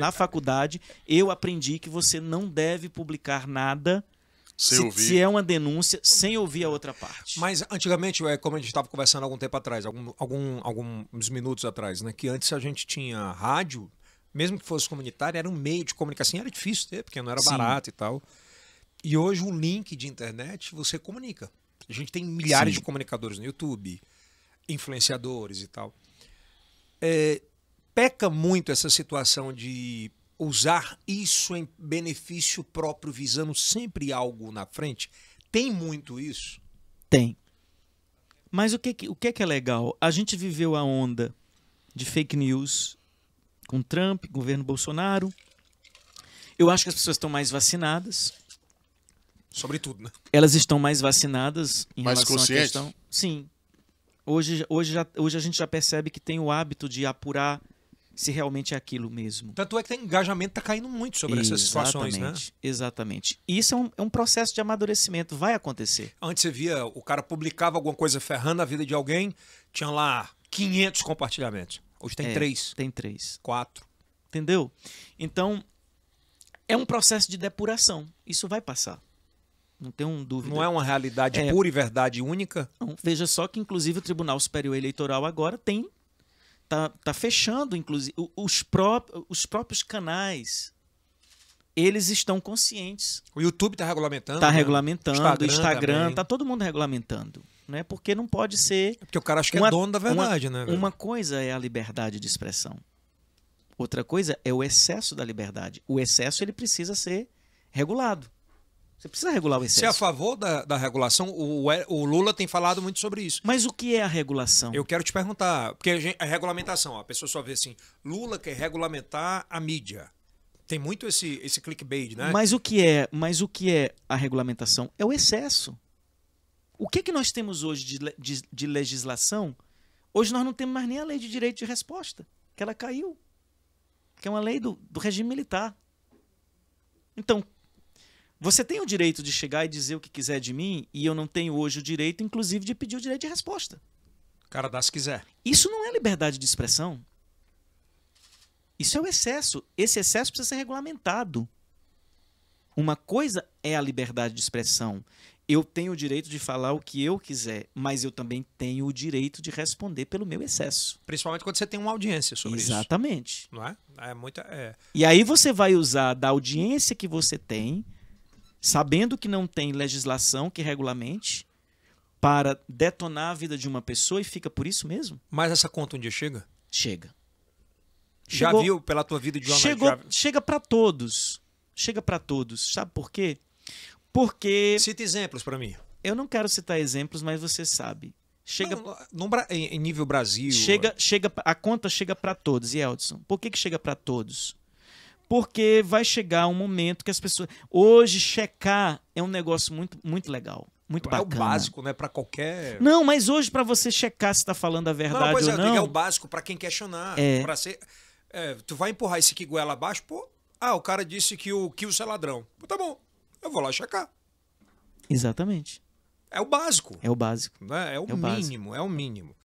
na faculdade, eu aprendi que você não deve publicar nada se, se, é uma denúncia, sem ouvir a outra parte. Mas antigamente, é, como a gente estava conversando algum tempo atrás, algum, algum, alguns minutos atrás, né? Que antes a gente tinha rádio, mesmo que fosse comunitário, era um meio de comunicação, era difícil ter, porque não era Sim. barato e tal. E hoje o link de internet você comunica. A gente tem milhares Sim. de comunicadores no YouTube, influenciadores e tal. É, peca muito essa situação de usar isso em benefício próprio, visando sempre algo na frente? Tem muito isso? Tem. Mas o que, o que é que é legal? A gente viveu a onda de fake news com Trump, governo Bolsonaro. Eu acho que as pessoas estão mais vacinadas. Sobretudo, né? Elas estão mais vacinadas em mais relação à questão. Sim. Hoje, hoje, já, hoje a gente já percebe que tem o hábito de apurar se realmente é aquilo mesmo. Tanto é que o engajamento está caindo muito sobre exatamente, essas situações, né? Exatamente. E isso é um, é um, processo de amadurecimento, vai acontecer. Antes você via, o cara publicava alguma coisa ferrando a vida de alguém, tinha lá 500 compartilhamentos. Hoje tem é, três. Tem três. Quatro. Entendeu? Então, é um processo de depuração. Isso vai passar. Não tenho um dúvida. Não é uma realidade é, pura e verdade única? Não. Veja só que, inclusive, o Tribunal Superior Eleitoral agora tem tá, tá fechando, inclusive, os, pró os próprios canais. Eles estão conscientes. O YouTube está regulamentando. Está né? regulamentando, Instagram, Instagram tá todo mundo regulamentando. Né? Porque não pode ser. É porque o cara acha que é dono da verdade, uma, né? Uma coisa é a liberdade de expressão. Outra coisa é o excesso da liberdade. O excesso ele precisa ser regulado. Você precisa regular o é excesso. Você é a favor da, da regulação? O, o, Lula tem falado muito sobre isso. Mas o que é a regulação? Eu quero te perguntar, porque a, gente, a regulamentação, ó, a pessoa só vê assim, Lula quer regulamentar a mídia. Tem muito esse, esse clickbait, né? Mas o que é, mas o que é a regulamentação? É o excesso. O que é que nós temos hoje de, de, de legislação? Hoje nós não temos mais nem a lei de direito de resposta, que ela caiu. Que é uma lei do, do regime militar. Então, você tem o direito de chegar e dizer o que quiser de mim, e eu não tenho hoje o direito, inclusive, de pedir o direito de resposta. Cara, dá se quiser. Isso não é liberdade de expressão. Isso é o excesso. Esse excesso precisa ser regulamentado. Uma coisa é a liberdade de expressão. Eu tenho o direito de falar o que eu quiser, mas eu também tenho o direito de responder pelo meu excesso. Principalmente quando você tem uma audiência sobre Exatamente. isso. Exatamente. Não é? É muita. É... E aí você vai usar da audiência que você tem sabendo que não tem legislação que regulamente, para detonar a vida de uma pessoa e fica por isso mesmo? Mas essa conta um dia chega? Chega. Chegou, já viu pela tua vida de homem Chegou, já... Chega para todos. Chega para todos. Sabe por quê? Porque. Cita exemplos para mim. Eu não quero citar exemplos, mas você sabe. Chega não, no, em nível Brasil. Chega, chega, a conta chega para todos. E por que, que chega para todos? Porque vai chegar um momento que as pessoas. Hoje, checar é um negócio muito, muito legal. Muito é bacana. É o básico, né? Para qualquer. Não, mas hoje, para você checar se está falando a verdade não, pois ou é, não. É o básico para quem questionar. É. Pra ser, é, tu vai empurrar esse que abaixo, pô. Ah, o cara disse que o Kills é ladrão. Pô, tá bom, eu vou lá checar. Exatamente. É o básico. É o básico. Né? É, o é o mínimo, básico. é o mínimo.